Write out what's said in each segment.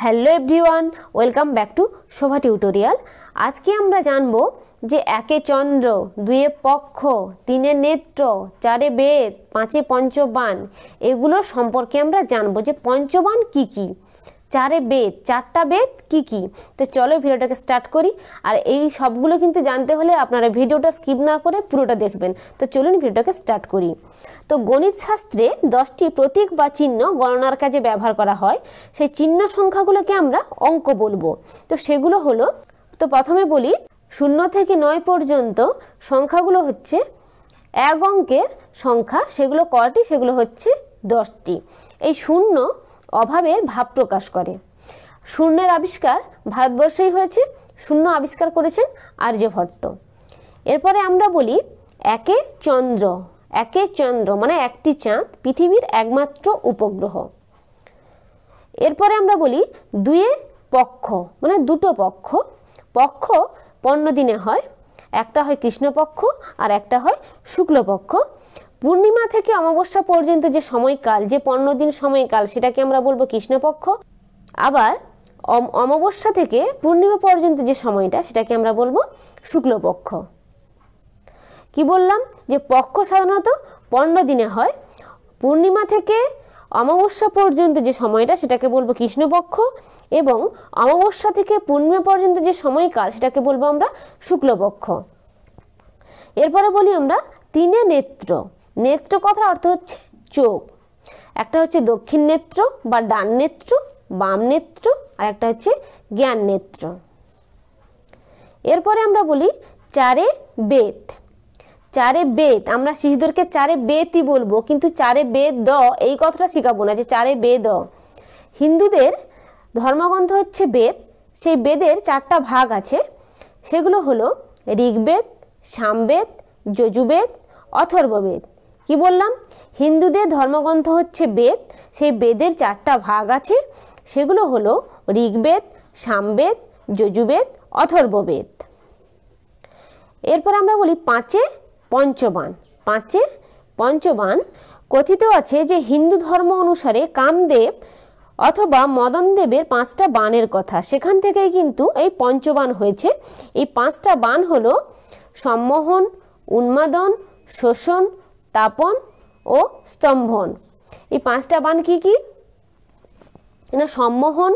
Hello everyone welcome back to Shobha tutorial আজকে আমরা জানব যে একে চন্দ্র দুয়ে পক্ষ তিনে নেত্র চারে বেদ পাঁচে পঞ্চবান এগুলো সম্পর্কে আমরা জানব যে পঞ্চবান কি কী চারে বেদ চারটা বেদ কি কি তো চলো ভিডিওটাকে স্টার্ট করি আর এই সবগুলো কিন্তু জানতে হলে আপনারা ভিডিওটা স্কিপ না করে পুরোটা দেখবেন তো চলুন ভিডিওটাকে স্টার্ট করি তো গণিত শাস্ত্রে দশটি প্রতীক বা চিহ্ন গণনার কাজে ব্যবহার করা হয় সেই চিহ্ন সংখ্যাগুলোকে আমরা অঙ্ক বলবো তো সেগুলো হলো তো প্রথমে বলি শূন্য থেকে নয় পর্যন্ত সংখ্যাগুলো হচ্ছে এক অঙ্কের সংখ্যা সেগুলো কয়টি সেগুলো হচ্ছে দশটি এই শূন্য অভাবের ভাব প্রকাশ করে শূন্যের আবিষ্কার ভারতবর্ষেই হয়েছে শূন্য আবিষ্কার করেছেন আর্যভট্ট এরপরে আমরা বলি একে চন্দ্র একে চন্দ্র মানে একটি চাঁদ পৃথিবীর একমাত্র উপগ্রহ এরপরে আমরা বলি দুয়ে পক্ষ মানে দুটো পক্ষ পক্ষ পণ্য দিনে হয় একটা হয় কৃষ্ণপক্ষ আর একটা হয় শুক্লপক্ষ পূর্ণিমা থেকে অমাবস্যা পর্যন্ত যে সময়কাল যে পনেরো দিন সময়কাল সেটাকে আমরা বলবো কৃষ্ণপক্ষ আবার অমাবস্যা থেকে পূর্ণিমা পর্যন্ত যে সময়টা সেটাকে আমরা বলবো শুক্লপক্ষ কি বললাম যে পক্ষ সাধারণত পনেরো দিনে হয় পূর্ণিমা থেকে অমাবস্যা পর্যন্ত যে সময়টা সেটাকে বলবো কৃষ্ণপক্ষ এবং অমাবস্যা থেকে পূর্ণিমা পর্যন্ত যে সময়কাল সেটাকে বলবো আমরা শুক্লপক্ষ এরপরে বলি আমরা তিনে নেত্র নেত্র কথার অর্থ হচ্ছে চোখ একটা হচ্ছে দক্ষিণ নেত্র বা ডান নেত্র বাম নেত্র আর একটা হচ্ছে জ্ঞান নেত্র এরপরে আমরা বলি চারে বেত চারে বেদ আমরা শিশুদেরকে চারে বেদই বলবো কিন্তু চারে বেদ দ এই কথাটা শেখাবো না যে চারে বেদ হিন্দুদের ধর্মগ্রন্থ হচ্ছে বেদ সেই বেদের চারটা ভাগ আছে সেগুলো হলো ঋগ্বেদ সামবেদ যজুবেদ অথর্ববেদ কি বললাম হিন্দুদের ধর্মগ্রন্থ হচ্ছে বেদ সেই বেদের চারটা ভাগ আছে সেগুলো হলো ঋগ্বেদ সামবেদ যজুবেদ অথর্ববেদ এরপর আমরা বলি পাঁচে পঞ্চবান পাঁচে পঞ্চবান কথিত আছে যে হিন্দু ধর্ম অনুসারে কামদেব অথবা মদনদেবের পাঁচটা বানের কথা সেখান থেকেই কিন্তু এই পঞ্চবান হয়েছে এই পাঁচটা বান হলো সম্মোহন উন্মাদন শোষণ তাপন ও স্তম্ভন এই পাঁচটা বান কি কি না সম্মোহন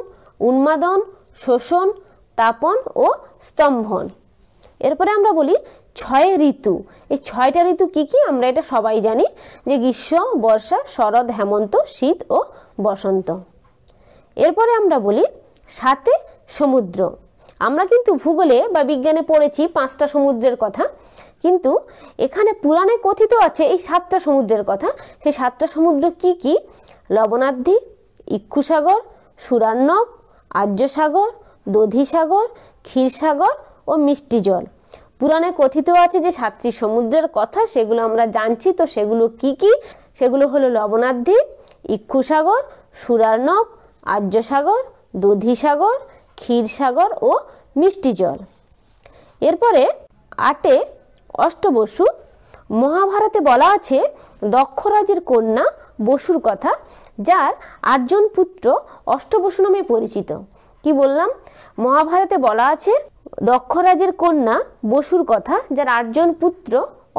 উন্মাদন শোষণ তাপন ও স্তম্ভন এরপরে আমরা বলি ছয় ঋতু এই ছয়টা ঋতু কি কি আমরা এটা সবাই জানি যে গ্রীষ্ম বর্ষা শরৎ হেমন্ত শীত ও বসন্ত এরপরে আমরা বলি সাথে সমুদ্র আমরা কিন্তু ভূগোলে বা বিজ্ঞানে পড়েছি পাঁচটা সমুদ্রের কথা কিন্তু এখানে পুরাণে কথিত আছে এই সাতটা সমুদ্রের কথা সেই সাতটা সমুদ্র কি কি লবণাদ্ধি ইক্ষুসাগর সুরান্নব আর্যসাগর দধিসাগর ক্ষীরসাগর ও মিষ্টি জল পুরাণে কথিত আছে যে সাতটি সমুদ্রের কথা সেগুলো আমরা জানছি তো সেগুলো কি কি সেগুলো হলো লবণাদ্ধি ইক্ষুসাগর সুরার্ণব আর্যসাগর দধিসাগর ক্ষীরসাগর ও মিষ্টি জল এরপরে আটে অষ্টবসু মহাভারতে বলা আছে দক্ষরাজের কন্যা বসুর কথা যার আটজন পুত্র অষ্টবসু নামে পরিচিত কি বললাম মহাভারতে বলা আছে দক্ষরাজের কন্যা বসুর কথা যার আটজন পুত্র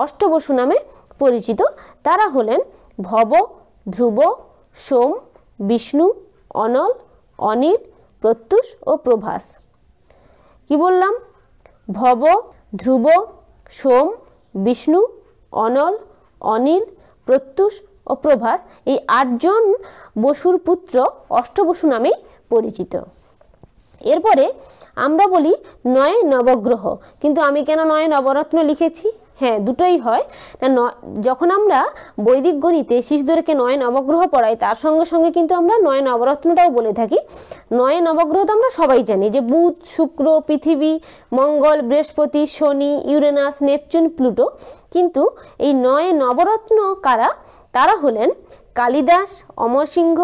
অষ্টবসু নামে পরিচিত তারা হলেন ভব ধ্রুব সোম বিষ্ণু অনল অনিল প্রত্যুষ ও প্রভাস কি বললাম ভব ধ্রুব সোম বিষ্ণু অনল অনিল প্রত্যুষ ও প্রভাস এই আটজন বসুর পুত্র অষ্টবসু নামেই পরিচিত এরপরে আমরা বলি নয় নবগ্রহ কিন্তু আমি কেন নয় নবরত্ন লিখেছি হ্যাঁ দুটোই হয় না যখন আমরা বৈদিক গণিতে শিশুদেরকে নয় নবগ্রহ পড়াই তার সঙ্গে সঙ্গে কিন্তু আমরা নয় নবরত্নটাও বলে থাকি নয় নবগ্রহ তো আমরা সবাই জানি যে বুধ শুক্র পৃথিবী মঙ্গল বৃহস্পতি শনি ইউরেনাস নেপচুন প্লুটো কিন্তু এই নয় নবরত্ন কারা তারা হলেন কালিদাস অমরসিংহ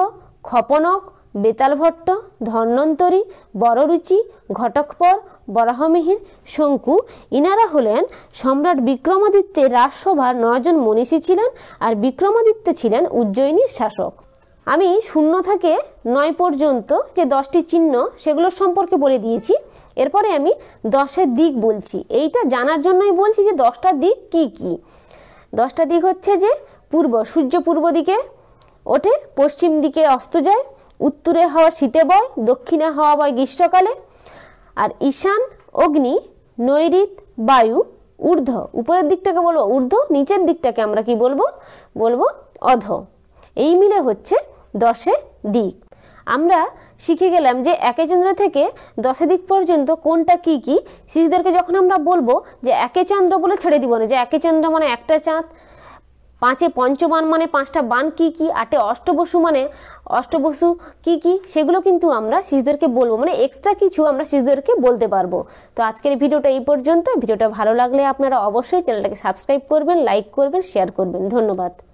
খপনক বেতালভট্ট ধন্বন্তরী বড়রুচি ঘটকপর বরাহমিহির শঙ্কু ইনারা হলেন সম্রাট বিক্রমাদিত্যের রাজসভার নয়জন মনীষী ছিলেন আর বিক্রমাদিত্য ছিলেন উজ্জয়িনীর শাসক আমি শূন্য থেকে নয় পর্যন্ত যে দশটি চিহ্ন সেগুলোর সম্পর্কে বলে দিয়েছি এরপরে আমি দশের দিক বলছি এইটা জানার জন্যই বলছি যে দশটা দিক কি কি। দশটা দিক হচ্ছে যে পূর্ব সূর্য পূর্ব দিকে ওঠে পশ্চিম দিকে অস্ত যায় উত্তরে হাওয়া শীতে বয় দক্ষিণে হাওয়া বয় গ্রীষ্মকালে আর ঈশান অগ্নি নৈরিত বায়ু ঊর্ধ্ব উপরের দিকটাকে বলবো ঊর্ধ্ব নিচের দিকটাকে আমরা কি বলবো বলবো অধ এই মিলে হচ্ছে দশে দিক আমরা শিখে গেলাম যে একে চন্দ্র থেকে দশে দিক পর্যন্ত কোনটা কি কি শিশুদেরকে যখন আমরা বলবো যে একে চন্দ্র বলে ছেড়ে দিব না যে একে চন্দ্র মানে একটা চাঁদ পাঁচে পঞ্চবান মানে পাঁচটা বান কি কি আটে অষ্টবসু মানে অষ্টবসু কি কি সেগুলো কিন্তু আমরা শিশুদেরকে বলবো মানে এক্সট্রা কিছু আমরা শিশুদেরকে বলতে পারবো তো আজকের ভিডিওটা এই পর্যন্ত ভিডিওটা ভালো লাগলে আপনারা অবশ্যই চ্যানেলটাকে সাবস্ক্রাইব করবেন লাইক করবেন শেয়ার করবেন ধন্যবাদ